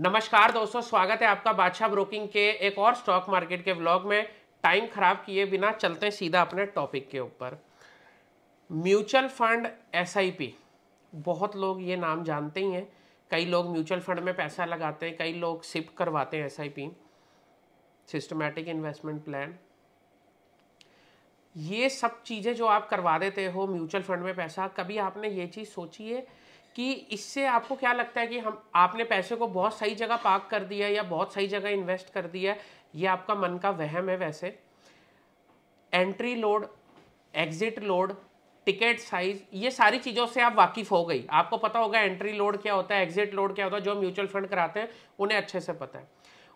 नमस्कार दोस्तों स्वागत है आपका बादशाह ब्रोकिंग के एक और स्टॉक मार्केट के ब्लॉग में टाइम खराब किए बिना चलते हैं सीधा अपने टॉपिक के ऊपर म्यूचुअल फंड एस बहुत लोग ये नाम जानते ही हैं कई लोग म्यूचुअल फंड में पैसा लगाते हैं कई लोग सिप करवाते हैं एस सिस्टमैटिक इन्वेस्टमेंट प्लान ये सब चीज़ें जो आप करवा देते हो म्यूचुअल फंड में पैसा कभी आपने ये चीज़ सोची है कि इससे आपको क्या लगता है कि हम आपने पैसे को बहुत सही जगह पार्क कर दिया या बहुत सही जगह इन्वेस्ट कर दिया ये आपका मन का वहम है वैसे entry load exit load ticket size ये सारी चीज़ों से आप वाकिफ हो गई आपको पता होगा एंट्री लोड क्या होता है एग्जिट लोड क्या होता है जो म्यूचुअल फंड कराते हैं उन्हें अच्छे से पता है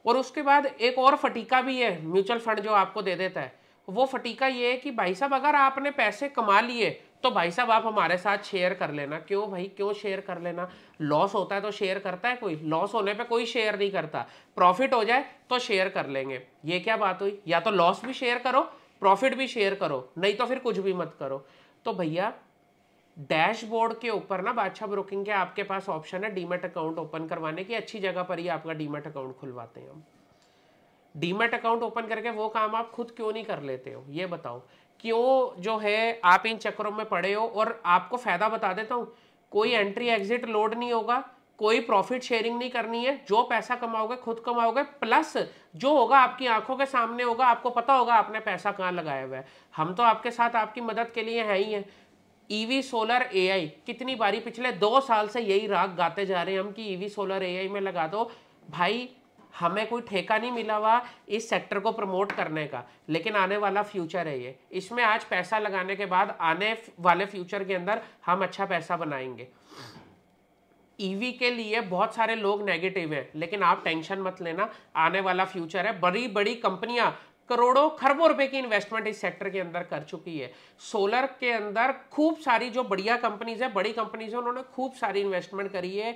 और उसके बाद एक और फटीका भी है म्यूचुअल फंड जो आपको दे देता है वो फटीका ये है कि भाई साहब अगर आपने पैसे कमा लिए तो भाई साहब आप हमारे साथ शेयर कर लेना क्यों भाई क्यों शेयर कर लेना लॉस होता है तो शेयर करता है कोई लॉस होने पे कोई शेयर नहीं करता प्रॉफिट हो जाए तो शेयर कर लेंगे ये क्या बात हुई या तो लॉस भी शेयर करो प्रॉफिट भी शेयर करो नहीं तो फिर कुछ भी मत करो तो भैया डैशबोर्ड के ऊपर ना बादशाह ब्रोकिंग के आपके पास ऑप्शन है डीमेट अकाउंट ओपन करवाने की अच्छी जगह पर ही आपका डीमेट अकाउंट खुलवाते हैं हम डीमेट अकाउंट ओपन करके वो काम आप खुद क्यों नहीं कर लेते हो ये बताओ क्यों जो है आप इन चक्रों में पड़े हो और आपको फ़ायदा बता देता हूँ कोई एंट्री एग्जिट लोड नहीं होगा कोई प्रॉफिट शेयरिंग नहीं करनी है जो पैसा कमाओगे खुद कमाओगे प्लस जो होगा आपकी आंखों के सामने होगा आपको पता होगा आपने पैसा कहाँ लगाया हुआ है हम तो आपके साथ आपकी मदद के लिए है ही हैं ईवी सोलर एआई कितनी बारी पिछले दो साल से यही राग गाते जा रहे हैं हम कि ईवी सोलर एआई में लगा दो भाई हमें कोई ठेका नहीं मिला हुआ इस सेक्टर को प्रमोट करने का लेकिन आने वाला फ्यूचर है ये इसमें आज पैसा लगाने के बाद आने वाले फ्यूचर के अंदर हम अच्छा पैसा बनाएंगे ईवी e के लिए बहुत सारे लोग नेगेटिव हैं लेकिन आप टेंशन मत लेना आने वाला फ्यूचर है बड़ी बड़ी कंपनियां करोड़ों खरबों रुपए की इन्वेस्टमेंट इस सेक्टर के अंदर कर चुकी है सोलर के अंदर खूब सारी जो बढ़िया कंपनीज है बड़ी कंपनीज है उन्होंने खूब सारी इन्वेस्टमेंट करी है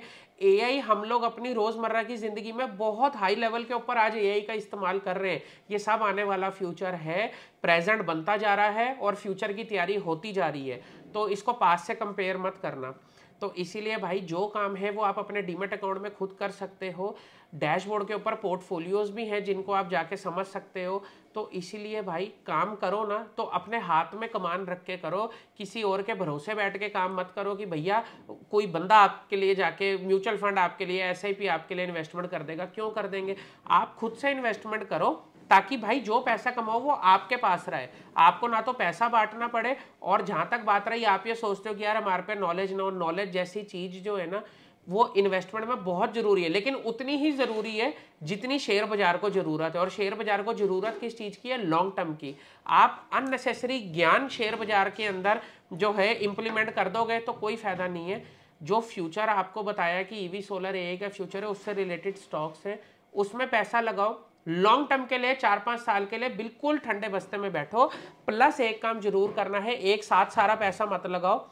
एआई हम लोग अपनी रोज़मर्रा की ज़िंदगी में बहुत हाई लेवल के ऊपर आज एआई का इस्तेमाल कर रहे हैं ये सब आने वाला फ्यूचर है प्रेजेंट बनता जा रहा है और फ्यूचर की तैयारी होती जा रही है तो इसको पास से कंपेयर मत करना तो इसीलिए भाई जो काम है वो आप अपने डीमेट अकाउंट में खुद कर सकते हो डैशबोर्ड के ऊपर पोर्टफोलियोज भी हैं जिनको आप जाके समझ सकते हो तो इसलिए भाई काम करो ना तो अपने हाथ में कमान रख के करो किसी और के भरोसे बैठ के काम मत करो कि भैया कोई बंदा आपके लिए जाके म्यूचुअल फंड आपके लिए एस आपके लिए इन्वेस्टमेंट कर देगा क्यों कर देंगे आप खुद से इन्वेस्टमेंट करो ताकि भाई जो पैसा कमाओ वो आपके पास रहे आपको ना तो पैसा बांटना पड़े और जहाँ तक बात रही आप ये सोचते हो कि यार हमारे पे नॉलेज ना हो नॉलेज जैसी चीज़ जो है ना वो इन्वेस्टमेंट में बहुत ज़रूरी है लेकिन उतनी ही ज़रूरी है जितनी शेयर बाजार को ज़रूरत है और शेयर बाजार को ज़रूरत किस चीज़ की है लॉन्ग टर्म की आप अननेसेसरी ज्ञान शेयर बाजार के अंदर जो है इम्प्लीमेंट कर दोगे तो कोई फ़ायदा नहीं है जो फ्यूचर आपको बताया कि ईवी सोलर ए का फ्यूचर है उससे रिलेटेड स्टॉक्स है उसमें पैसा लगाओ लॉन्ग टर्म के लिए चार पाँच साल के लिए बिल्कुल ठंडे बस्ते में बैठो प्लस एक काम जरूर करना है एक साथ सारा पैसा मत लगाओ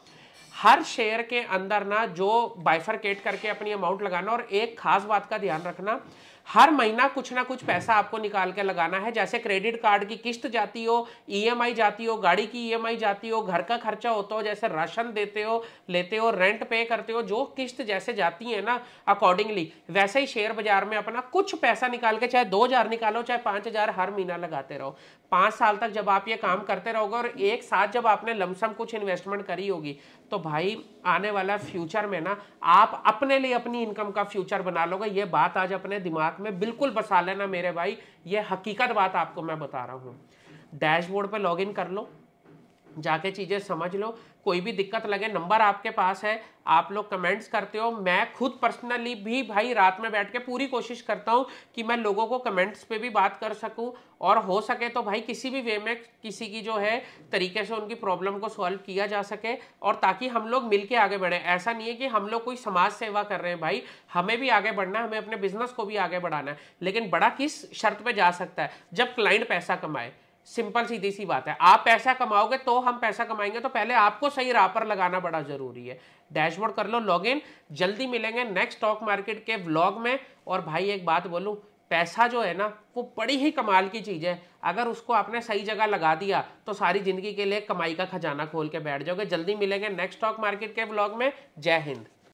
हर शेयर के अंदर ना जो बाइफरकेट करके अपनी अमाउंट लगाना और एक खास बात का ध्यान रखना हर महीना कुछ ना कुछ पैसा आपको निकाल के लगाना है जैसे क्रेडिट कार्ड की किस्त जाती हो ईएमआई e जाती हो गाड़ी की ईएमआई e जाती हो घर का खर्चा होता हो जैसे राशन देते हो लेते हो रेंट पे करते हो जो किस्त जैसे जाती है ना अकॉर्डिंगली वैसे ही शेयर बाजार में अपना कुछ पैसा निकाल के चाहे दो हजार निकालो चाहे पांच हजार हर महीना लगाते रहो पांच साल तक जब आप ये काम करते रहोगे और एक साथ जब आपने लमसम कुछ इन्वेस्टमेंट करी होगी तो भाई आने वाला फ्यूचर में ना आप अपने लिए अपनी इनकम का फ्यूचर बना लोगे ये बात आज अपने दिमाग दिमाग में बिल्कुल बसा लेना मेरे भाई ये हकीकत बात आपको मैं बता रहा हूँ डैशबोर्ड पे लॉगिन कर लो जाके चीज़ें समझ लो कोई भी दिक्कत लगे नंबर आपके पास है आप लोग कमेंट्स करते हो मैं खुद पर्सनली भी भाई रात में बैठ के पूरी कोशिश करता हूँ कि मैं लोगों को कमेंट्स पे भी बात कर सकूँ और हो सके तो भाई किसी भी वे में किसी की जो है तरीके से उनकी प्रॉब्लम को सॉल्व किया जा सके और ताकि हम लोग मिल के आगे बढ़ें ऐसा नहीं है कि हम लोग कोई समाज सेवा कर रहे हैं भाई हमें भी आगे बढ़ना है हमें अपने बिजनेस को भी आगे बढ़ाना है लेकिन बड़ा किस शर्त पर जा सकता है जब क्लाइंट पैसा कमाए सिंपल सीधी सी बात है आप पैसा कमाओगे तो हम पैसा कमाएंगे तो पहले आपको सही राह पर लगाना बड़ा जरूरी है डैशबोर्ड कर लो लॉगिन जल्दी मिलेंगे नेक्स्ट स्टॉक मार्केट के व्लॉग में और भाई एक बात बोलूं पैसा जो है ना वो बड़ी ही कमाल की चीज़ है अगर उसको आपने सही जगह लगा दिया तो सारी ज़िंदगी के लिए कमाई का खजाना खोल के बैठ जाओगे जल्दी मिलेंगे नेक्स्ट स्टॉक मार्केट के ब्लॉग में जय हिंद